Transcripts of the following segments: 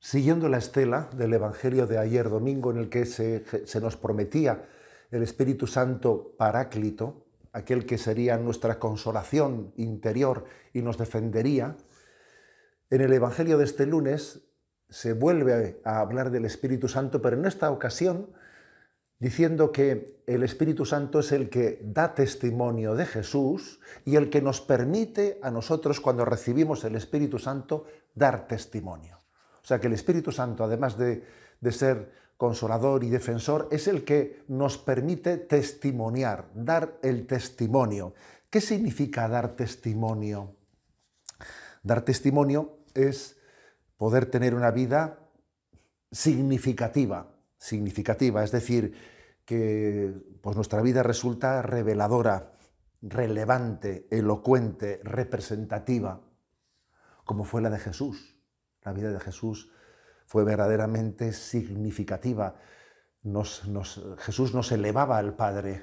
siguiendo la estela del Evangelio de ayer domingo en el que se, nos prometía el Espíritu Santo Paráclito, aquel que sería nuestra consolación interior y nos defendería, en el Evangelio de este lunes se vuelve a hablar del Espíritu Santo, pero en esta ocasión diciendo que el Espíritu Santo es el que da testimonio de Jesús y el que nos permite a nosotros cuando recibimos el Espíritu Santo dar testimonio. O sea que el Espíritu Santo, además de, de ser consolador y defensor, es el que nos permite testimoniar, dar el testimonio. ¿Qué significa dar testimonio? Dar testimonio es poder tener una vida significativa, significativa, es decir, que pues nuestra vida resulta reveladora, relevante, elocuente, representativa, como fue la de Jesús. La vida de Jesús fue verdaderamente significativa. Jesús nos elevaba al Padre,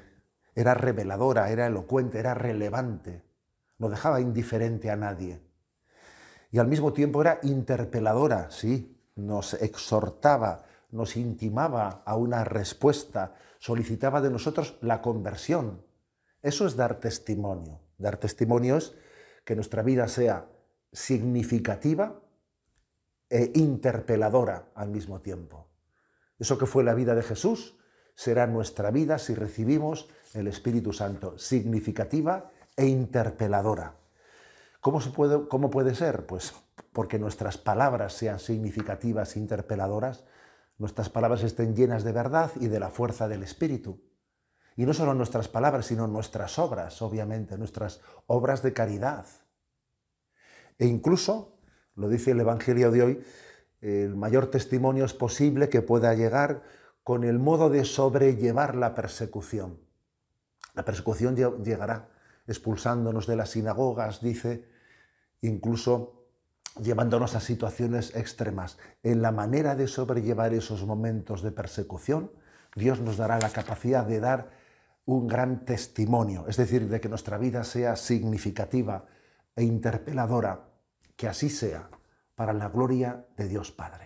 era reveladora, era elocuente, era relevante, no dejaba indiferente a nadie. Y al mismo tiempo era interpeladora, sí, nos exhortaba, nos intimaba a una respuesta, solicitaba de nosotros la conversión. Eso es dar testimonio. Dar testimonio es que nuestra vida sea significativa e interpeladora al mismo tiempo. Eso que fue la vida de Jesús será nuestra vida si recibimos el Espíritu Santo, significativa e interpeladora. ¿Cómo, se puede, ¿Cómo puede ser? Pues porque nuestras palabras sean significativas, e interpeladoras, nuestras palabras estén llenas de verdad y de la fuerza del Espíritu. Y no solo nuestras palabras, sino nuestras obras, obviamente, nuestras obras de caridad. E incluso lo dice el Evangelio de hoy, el mayor testimonio es posible que pueda llegar con el modo de sobrellevar la persecución. La persecución llegará expulsándonos de las sinagogas, dice, incluso llevándonos a situaciones extremas. En la manera de sobrellevar esos momentos de persecución, Dios nos dará la capacidad de dar un gran testimonio, es decir, de que nuestra vida sea significativa e interpeladora que así sea, para la gloria de Dios Padre.